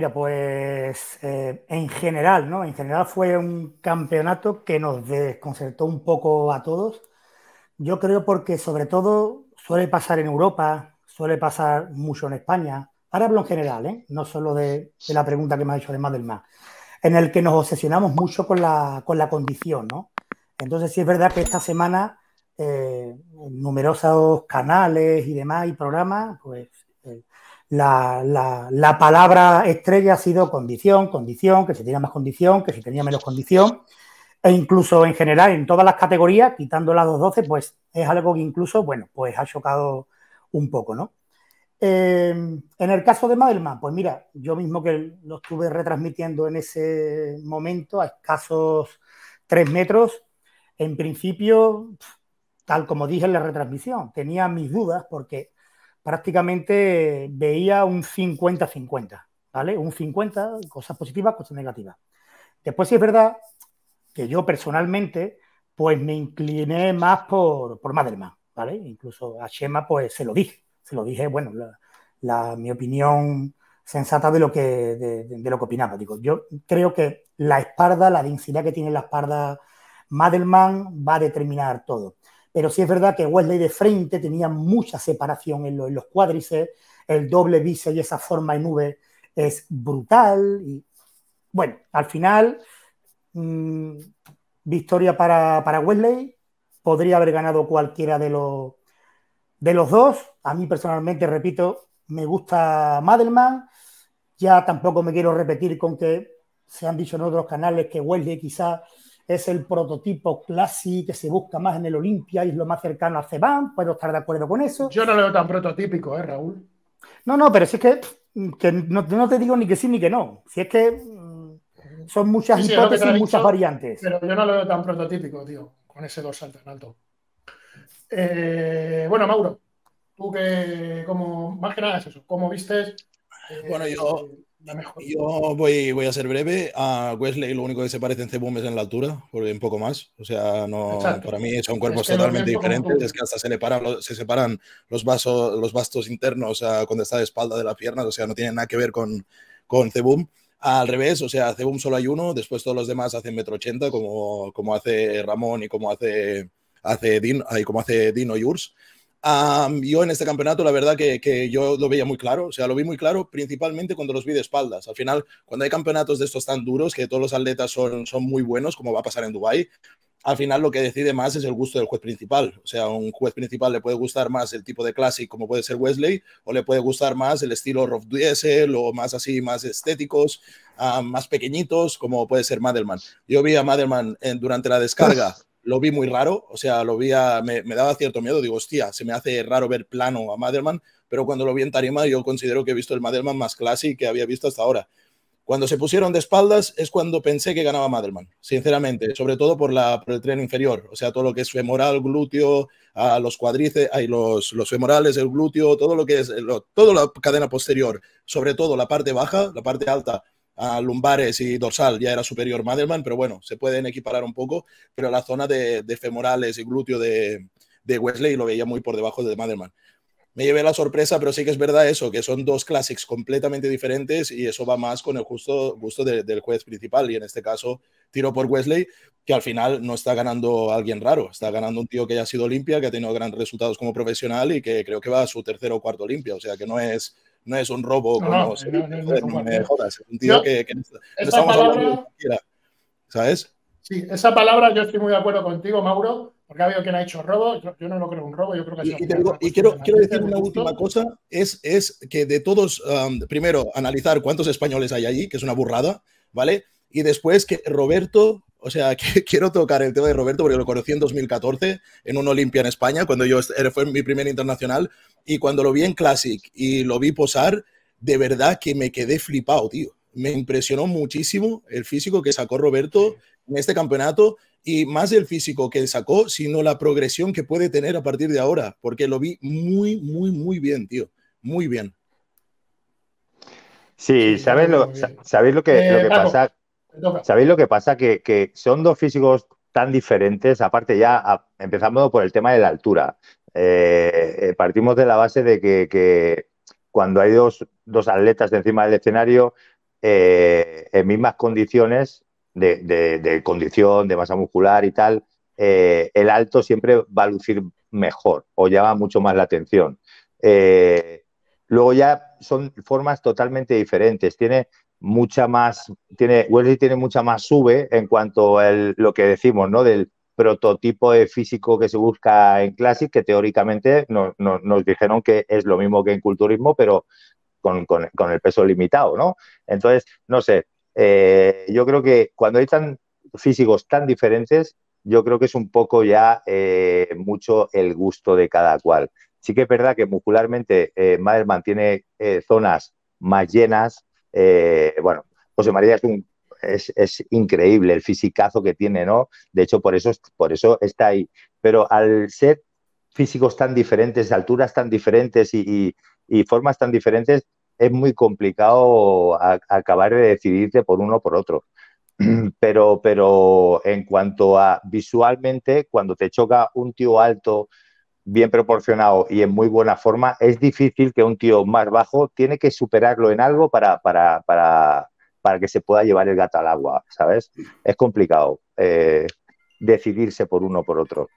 Mira, pues eh, en general, ¿no? En general fue un campeonato que nos desconcertó un poco a todos. Yo creo porque sobre todo suele pasar en Europa, suele pasar mucho en España. Ahora hablo en general, ¿eh? no solo de, la pregunta que me ha hecho además del más, en el que nos obsesionamos mucho con la, condición, ¿no? Entonces sí es verdad que esta semana eh, numerosos canales y demás y programas pues la, palabra estrella ha sido condición, condición, que se tenía más condición, que si tenía menos condición, e incluso en general en todas las categorías, quitando las 212, pues es algo que incluso, bueno, pues ha chocado un poco, ¿no? Eh, en el caso de Madelman, pues mira, yo mismo que lo estuve retransmitiendo en ese momento a escasos tres metros, en principio, tal como dije en la retransmisión, tenía mis dudas porque prácticamente veía un 50-50, ¿vale? Un 50, cosas positivas, cosas negativas. Después sí es verdad que yo personalmente, pues me incliné más por, Madelman, ¿vale? Incluso a Shema, pues se lo dije, se lo dije, bueno, la, mi opinión sensata de lo, que, de, lo que opinaba. Digo, yo creo que la espalda, la densidad que tiene la espalda Madelman va a determinar todo pero sí es verdad que Wesley de frente tenía mucha separación en, los cuádriceps, el doble bíceps y esa forma en V es brutal. Y, bueno, al final, mm, victoria para, para, Wesley, podría haber ganado cualquiera de los, de los dos. A mí personalmente, repito, me gusta Madelman, ya tampoco me quiero repetir con que se han dicho en otros canales que Wesley quizá es el prototipo clásico que se busca más en el Olimpia y es lo más cercano a Cebán, puedo estar de acuerdo con eso. Yo no lo veo tan prototípico, ¿eh, Raúl? No, no, pero si es que, no, te digo ni que sí ni que no. Si es que mm, son muchas hipótesis, y muchas variantes. Pero yo no lo veo tan prototípico, tío, con ese dos en eh, bueno, Mauro, tú que como, más que nada es eso, ¿cómo viste? Eh, bueno, yo yo voy, voy a ser breve. A Wesley lo único que se parece en Cebum es en la altura, un poco más. O sea, no, para mí son cuerpos totalmente diferentes. Es que hasta se, le se separan los, vasos, los bastos internos sea cuando está de espalda de las piernas. O sea, no tiene nada que ver con, con Cebum. Al revés, o sea, Cebum solo hay uno, después todos los demás hacen metro ochenta, como, como hace Ramón y como hace, hace Dino, como hace Dino Yurs yo en este campeonato, la verdad que, yo lo veía muy claro, o sea, lo vi muy claro principalmente cuando los vi de espaldas. Al final, cuando hay campeonatos de estos tan duros, que todos los atletas son, son muy buenos, como va a pasar en Dubái, al final lo que decide más es el gusto del juez principal. O sea, un juez principal le puede gustar más el tipo de clásico como puede ser Wesley, o le puede gustar más el estilo Rob Diesel, o más así, más estéticos, ah, más pequeñitos, como puede ser Madelman. Yo vi a Madelman eh, durante la descarga. Eh, lo vi muy raro, o sea, lo vi me, me, daba cierto miedo, digo, hostia, se me hace raro ver plano a Madelman, pero cuando lo vi en tarima yo considero que he visto el Madelman más clásico que había visto hasta ahora. Cuando se pusieron de espaldas es cuando pensé que ganaba Madelman, sinceramente, sobre todo por, la, por el tren inferior, o sea, todo lo que es femoral, glúteo, a los cuadrices, hay los, los femorales, el glúteo, todo lo que es, toda la cadena posterior, sobre todo la parte baja, la parte alta, lumbares y dorsal ya era superior Madelman, pero bueno, se pueden equiparar un poco, pero la zona de, femorales y glúteo de, Wesley lo veía muy por debajo de Madelman. Me llevé la sorpresa, pero sí que es verdad eso, que son dos clásicos completamente diferentes y eso va más con el justo, gusto del juez principal y en este caso tiro por Wesley, que al final no está ganando alguien raro, está ganando un tío que ya ha sido Olimpia, que ha tenido grandes resultados como profesional y que creo que va a su tercero o cuarto Olimpia, o sea que no es no es un robo no, me jodas, un tío que, que, ¿sabes? Sí, esa palabra yo estoy muy de acuerdo contigo, Mauro, porque ha habido quien ha hecho robo, yo, no lo creo un robo, yo creo que... Y, y, y quiero, pues, quiero decir una última cosa, es, es que de todos, primero, analizar cuántos españoles hay allí, que es una burrada, ¿vale?, y después que Roberto, o sea, quiero tocar el tema de Roberto porque lo conocí en 2014 en un Olimpia en España, cuando yo fue mi primer internacional. Y cuando lo vi en Classic y lo vi posar, de verdad que me quedé flipado, tío. Me impresionó muchísimo el físico que sacó Roberto en este campeonato y más el físico que sacó, sino la progresión que puede tener a partir de ahora, porque lo vi muy, muy, muy bien, tío. Muy bien. Sí, ¿sabéis lo, ¿sabéis lo que, lo eh, que pasa? ¿Sabéis lo que pasa? Que, son dos físicos tan diferentes, aparte ya empezamos por el tema de la altura. Eh, eh, partimos de la base de que, cuando hay dos, atletas encima del escenario, eh, en mismas condiciones de, condición, de masa muscular y tal, el alto siempre va a lucir mejor o llama mucho más la atención. luego ya son formas totalmente diferentes. Tiene, mucha más, tiene, Wesley tiene mucha más sube en cuanto a lo que decimos, ¿no? Del prototipo de físico que se busca en Classic, que teóricamente no, nos dijeron que es lo mismo que en culturismo, pero con, con, el peso limitado, ¿no? Entonces, no sé, eh, yo creo que cuando hay tan físicos tan diferentes, yo creo que es un poco ya eh, mucho el gusto de cada cual. Sí que es verdad que muscularmente eh, tiene eh, zonas más llenas, eh, bueno, José María es increíble el fisicazo que tiene, ¿no? De hecho, por eso, por eso está ahí. Pero al ser físicos tan diferentes, alturas tan diferentes y, formas tan diferentes, es muy complicado acabar de decidirte por uno o por otro. Pero, pero en cuanto a visualmente, cuando te choca un tío alto bien proporcionado y en muy buena forma, es difícil que un tío más bajo tiene que superarlo en algo para, para, para, para que se pueda llevar el gato al agua, ¿sabes? Es complicado eh, decidirse por uno o por otro.